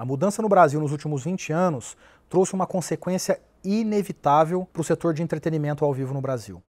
A mudança no Brasil nos últimos 20 anos trouxe uma consequência inevitável para o setor de entretenimento ao vivo no Brasil.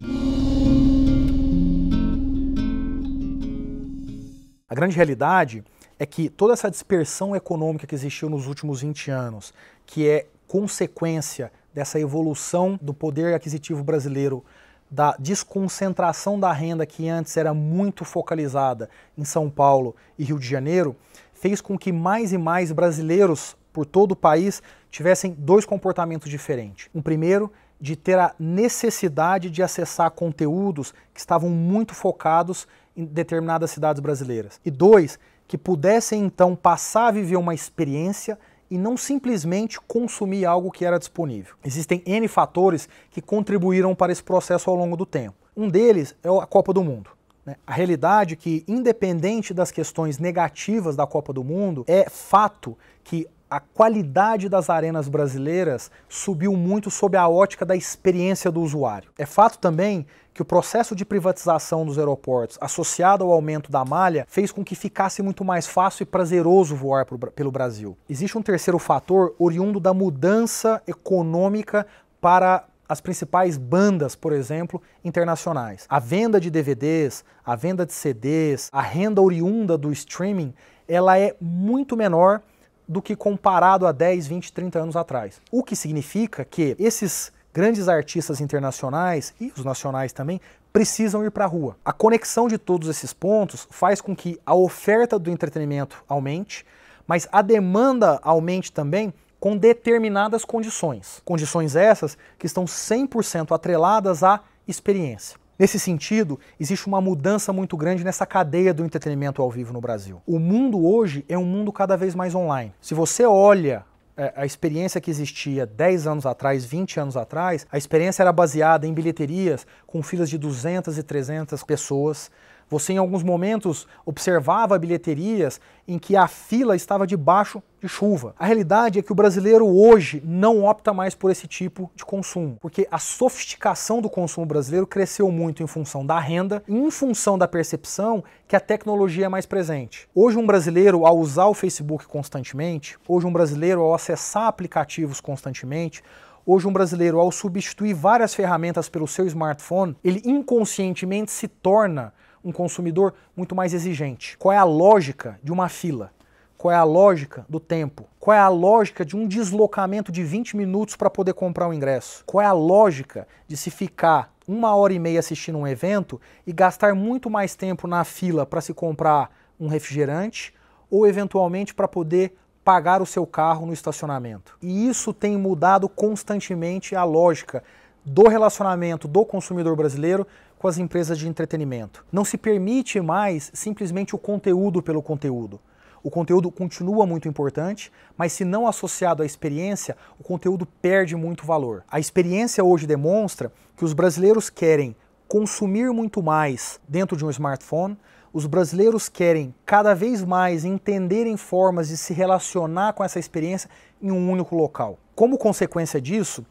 A grande realidade é que toda essa dispersão econômica que existiu nos últimos 20 anos, que é consequência dessa evolução do poder aquisitivo brasileiro da desconcentração da renda que antes era muito focalizada em São Paulo e Rio de Janeiro, fez com que mais e mais brasileiros por todo o país tivessem dois comportamentos diferentes. Um primeiro, de ter a necessidade de acessar conteúdos que estavam muito focados em determinadas cidades brasileiras. E dois, que pudessem então passar a viver uma experiência e não simplesmente consumir algo que era disponível. Existem N fatores que contribuíram para esse processo ao longo do tempo. Um deles é a Copa do Mundo. Né, a realidade é que, independente das questões negativas da Copa do Mundo, é fato que a qualidade das arenas brasileiras subiu muito sob a ótica da experiência do usuário. É fato também que o processo de privatização dos aeroportos, associado ao aumento da malha, fez com que ficasse muito mais fácil e prazeroso voar pro, pelo Brasil. Existe um terceiro fator oriundo da mudança econômica para as principais bandas, por exemplo, internacionais. A venda de DVDs, a venda de CDs, a renda oriunda do streaming, ela é muito menor do que comparado a 10, 20, 30 anos atrás. O que significa que esses grandes artistas internacionais e os nacionais também precisam ir para a rua. A conexão de todos esses pontos faz com que a oferta do entretenimento aumente, mas a demanda aumente também com determinadas condições. Condições essas que estão 100% atreladas à experiência. Nesse sentido, existe uma mudança muito grande nessa cadeia do entretenimento ao vivo no Brasil. O mundo hoje é um mundo cada vez mais online. Se você olha é, a experiência que existia 10 anos atrás, 20 anos atrás, a experiência era baseada em bilheterias com filas de 200 e 300 pessoas você, em alguns momentos, observava bilheterias em que a fila estava debaixo de chuva. A realidade é que o brasileiro hoje não opta mais por esse tipo de consumo, porque a sofisticação do consumo brasileiro cresceu muito em função da renda e em função da percepção que a tecnologia é mais presente. Hoje, um brasileiro, ao usar o Facebook constantemente, hoje, um brasileiro, ao acessar aplicativos constantemente, Hoje, um brasileiro, ao substituir várias ferramentas pelo seu smartphone, ele inconscientemente se torna um consumidor muito mais exigente. Qual é a lógica de uma fila? Qual é a lógica do tempo? Qual é a lógica de um deslocamento de 20 minutos para poder comprar um ingresso? Qual é a lógica de se ficar uma hora e meia assistindo um evento e gastar muito mais tempo na fila para se comprar um refrigerante ou eventualmente para poder pagar o seu carro no estacionamento? E isso tem mudado constantemente a lógica do relacionamento do consumidor brasileiro com as empresas de entretenimento. Não se permite mais simplesmente o conteúdo pelo conteúdo. O conteúdo continua muito importante, mas se não associado à experiência, o conteúdo perde muito valor. A experiência hoje demonstra que os brasileiros querem consumir muito mais dentro de um smartphone, os brasileiros querem cada vez mais entenderem formas de se relacionar com essa experiência em um único local. Como consequência disso,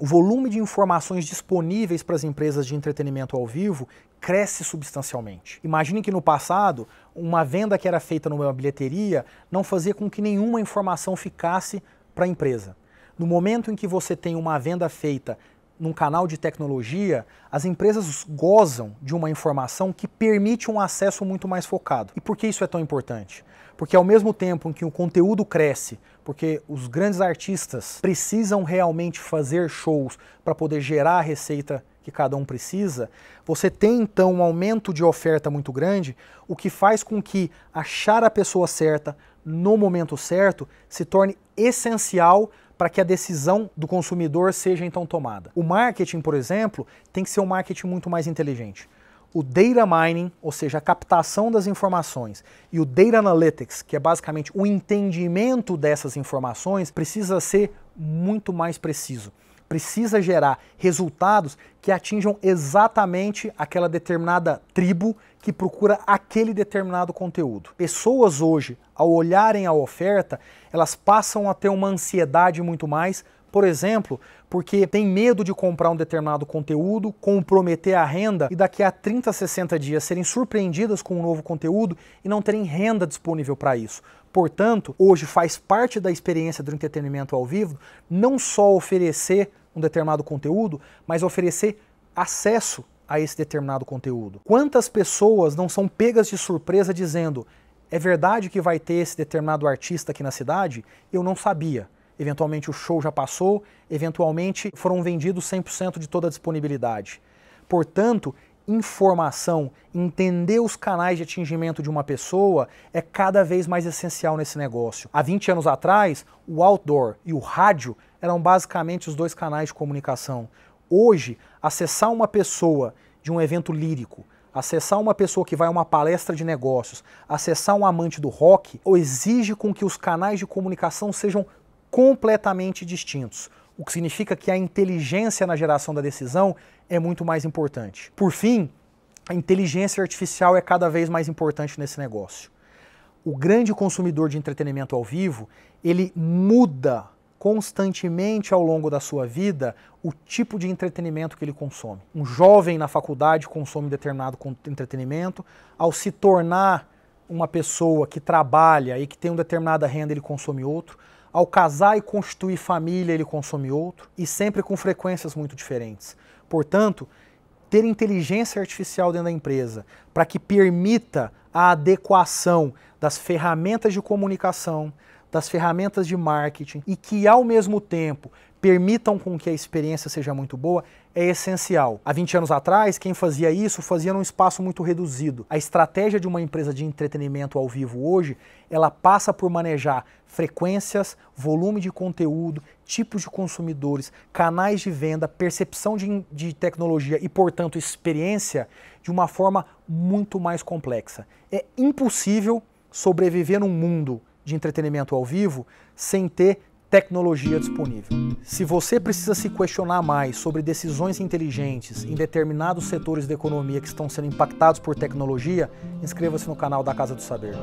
o volume de informações disponíveis para as empresas de entretenimento ao vivo cresce substancialmente. Imagine que no passado, uma venda que era feita numa bilheteria não fazia com que nenhuma informação ficasse para a empresa. No momento em que você tem uma venda feita num canal de tecnologia, as empresas gozam de uma informação que permite um acesso muito mais focado. E por que isso é tão importante? Porque ao mesmo tempo em que o conteúdo cresce, porque os grandes artistas precisam realmente fazer shows para poder gerar a receita que cada um precisa, você tem então um aumento de oferta muito grande, o que faz com que achar a pessoa certa no momento certo se torne essencial para que a decisão do consumidor seja então tomada. O marketing, por exemplo, tem que ser um marketing muito mais inteligente. O data mining, ou seja, a captação das informações, e o data analytics, que é basicamente o entendimento dessas informações, precisa ser muito mais preciso precisa gerar resultados que atinjam exatamente aquela determinada tribo que procura aquele determinado conteúdo. Pessoas hoje, ao olharem a oferta, elas passam a ter uma ansiedade muito mais por exemplo, porque tem medo de comprar um determinado conteúdo, comprometer a renda e daqui a 30, 60 dias serem surpreendidas com um novo conteúdo e não terem renda disponível para isso. Portanto, hoje faz parte da experiência do entretenimento ao vivo não só oferecer um determinado conteúdo, mas oferecer acesso a esse determinado conteúdo. Quantas pessoas não são pegas de surpresa dizendo: é verdade que vai ter esse determinado artista aqui na cidade? Eu não sabia eventualmente o show já passou, eventualmente foram vendidos 100% de toda a disponibilidade. Portanto, informação, entender os canais de atingimento de uma pessoa é cada vez mais essencial nesse negócio. Há 20 anos atrás, o outdoor e o rádio eram basicamente os dois canais de comunicação. Hoje, acessar uma pessoa de um evento lírico, acessar uma pessoa que vai a uma palestra de negócios, acessar um amante do rock, exige com que os canais de comunicação sejam completamente distintos, o que significa que a inteligência na geração da decisão é muito mais importante. Por fim, a inteligência artificial é cada vez mais importante nesse negócio. O grande consumidor de entretenimento ao vivo, ele muda constantemente ao longo da sua vida o tipo de entretenimento que ele consome. Um jovem na faculdade consome determinado entretenimento, ao se tornar uma pessoa que trabalha e que tem uma determinada renda, ele consome outro. Ao casar e constituir família, ele consome outro, e sempre com frequências muito diferentes. Portanto, ter inteligência artificial dentro da empresa para que permita a adequação das ferramentas de comunicação, das ferramentas de marketing e que, ao mesmo tempo, permitam com que a experiência seja muito boa, é essencial. Há 20 anos atrás, quem fazia isso fazia num espaço muito reduzido. A estratégia de uma empresa de entretenimento ao vivo hoje, ela passa por manejar frequências, volume de conteúdo, tipos de consumidores, canais de venda, percepção de, de tecnologia e, portanto, experiência de uma forma muito mais complexa. É impossível sobreviver num mundo de entretenimento ao vivo sem ter tecnologia disponível. Se você precisa se questionar mais sobre decisões inteligentes em determinados setores da economia que estão sendo impactados por tecnologia, inscreva-se no canal da Casa do Saber.